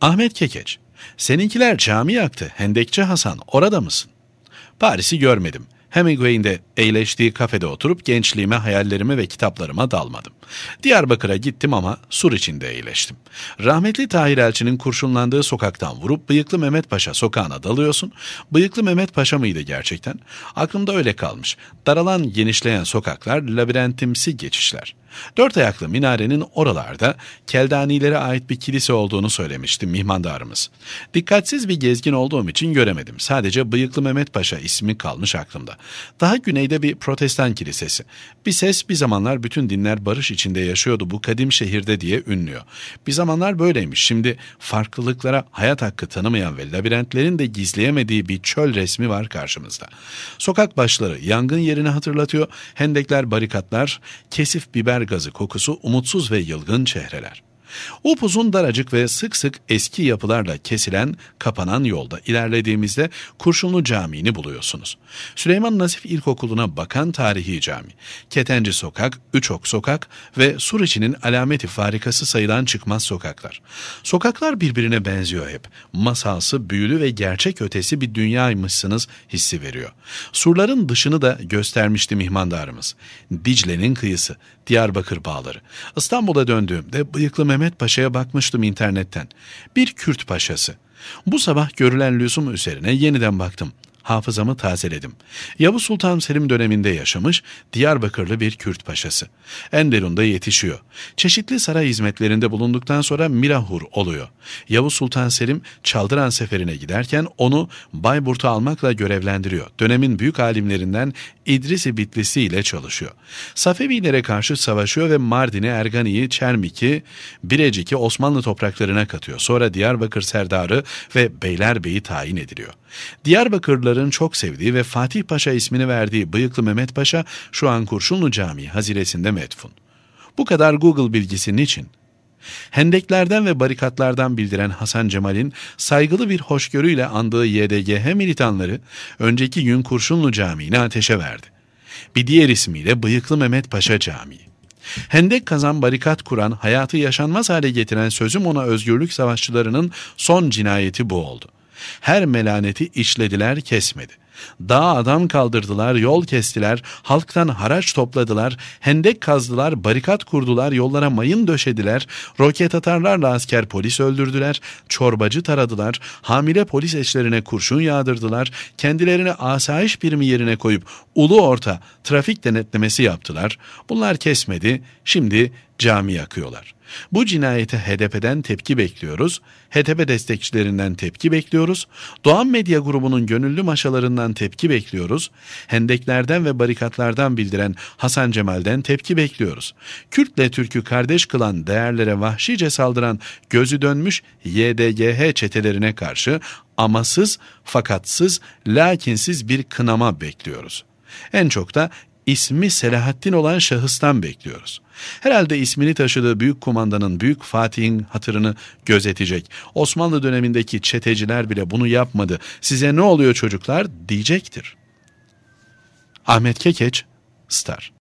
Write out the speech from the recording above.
Ahmet Kekeç, seninkiler cami yaktı, Hendekçi Hasan, orada mısın? Paris'i görmedim. Hemingway'in de eğleştiği kafede oturup gençliğime, hayallerime ve kitaplarıma dalmadım. Diyarbakır'a gittim ama sur içinde eğleştim. Rahmetli Tahir Elçi'nin kurşunlandığı sokaktan vurup bıyıklı Mehmet Paşa sokağına dalıyorsun. Bıyıklı Mehmet Paşa mıydı gerçekten? Aklımda öyle kalmış. Daralan, genişleyen sokaklar, labirentimsi geçişler. Dört ayaklı minarenin oralarda Keldanilere ait bir kilise olduğunu söylemişti mihmandarımız. Dikkatsiz bir gezgin olduğum için göremedim. Sadece Bıyıklı Mehmet Paşa ismi kalmış aklımda. Daha güneyde bir protestan kilisesi. Bir ses bir zamanlar bütün dinler barış içinde yaşıyordu bu kadim şehirde diye ünlüyor. Bir zamanlar böyleymiş. Şimdi farklılıklara hayat hakkı tanımayan ve labirentlerin de gizleyemediği bir çöl resmi var karşımızda. Sokak başları yangın yerini hatırlatıyor. Hendekler, barikatlar, kesif biber ciğer gazı kokusu umutsuz ve yılgın çehreler. Upuzun daracık ve sık sık eski yapılarla kesilen, kapanan yolda ilerlediğimizde Kurşunlu Camii'ni buluyorsunuz. Süleyman Nasif İlkokulu'na bakan tarihi cami, Ketenci Sokak, Üçok Sokak ve Suriçi'nin alameti farikası sayılan çıkmaz sokaklar. Sokaklar birbirine benziyor hep. Masalsı, büyülü ve gerçek ötesi bir dünyaymışsınız hissi veriyor. Surların dışını da göstermişti mihmandarımız. Dicle'nin kıyısı, Diyarbakır bağları. İstanbul'a döndüğümde bıyıklı Mehmet Mehmet Paşa'ya bakmıştım internetten. Bir Kürt paşası. Bu sabah görülen lüzum üzerine yeniden baktım hafızamı tazeledim. Yavuz Sultan Selim döneminde yaşamış Diyarbakırlı bir Kürt paşası. Enderun'da yetişiyor. Çeşitli saray hizmetlerinde bulunduktan sonra Mirahur oluyor. Yavuz Sultan Selim Çaldıran Seferi'ne giderken onu Bayburt'a almakla görevlendiriyor. Dönemin büyük alimlerinden İdris-i Bitlisi ile çalışıyor. Safevilere karşı savaşıyor ve Mardin'i, Ergani'yi, Çermik'i, Birecik'i Osmanlı topraklarına katıyor. Sonra Diyarbakır Serdarı ve Beylerbeyi tayin ediliyor. Diyarbakırlı Sırların çok sevdiği ve Fatih Paşa ismini verdiği bıyıklı Mehmet Paşa şu an Kurşunlu Camii haziresinde metfun. Bu kadar Google bilgisi için. Hendeklerden ve barikatlardan bildiren Hasan Cemal'in saygılı bir hoşgörüyle andığı YDGH militanları önceki gün Kurşunlu Camii'ni ateşe verdi. Bir diğer ismiyle Bıyıklı Mehmet Paşa Camii. Hendek kazan barikat kuran, hayatı yaşanmaz hale getiren sözüm ona özgürlük savaşçılarının son cinayeti bu oldu her melaneti işlediler kesmedi. Dağ adam kaldırdılar, yol kestiler, halktan haraç topladılar, hendek kazdılar, barikat kurdular, yollara mayın döşediler, roket atarlarla asker polis öldürdüler, çorbacı taradılar, hamile polis eşlerine kurşun yağdırdılar, kendilerini asayiş birimi yerine koyup ulu orta trafik denetlemesi yaptılar. Bunlar kesmedi, şimdi cami yakıyorlar. Bu cinayete HDP'den tepki bekliyoruz, HDP destekçilerinden tepki bekliyoruz, Doğan Medya grubunun gönüllü maşalarından Erdoğan'dan tepki bekliyoruz. Hendeklerden ve barikatlardan bildiren Hasan Cemal'den tepki bekliyoruz. Kürtle Türk'ü kardeş kılan değerlere vahşice saldıran gözü dönmüş YDGH çetelerine karşı amasız, fakatsız, lakinsiz bir kınama bekliyoruz. En çok da ismi Selahattin olan şahıstan bekliyoruz. Herhalde ismini taşıdığı büyük kumandanın Büyük Fatih'in hatırını gözetecek. Osmanlı dönemindeki çeteciler bile bunu yapmadı. Size ne oluyor çocuklar diyecektir. Ahmet Kekeç, Star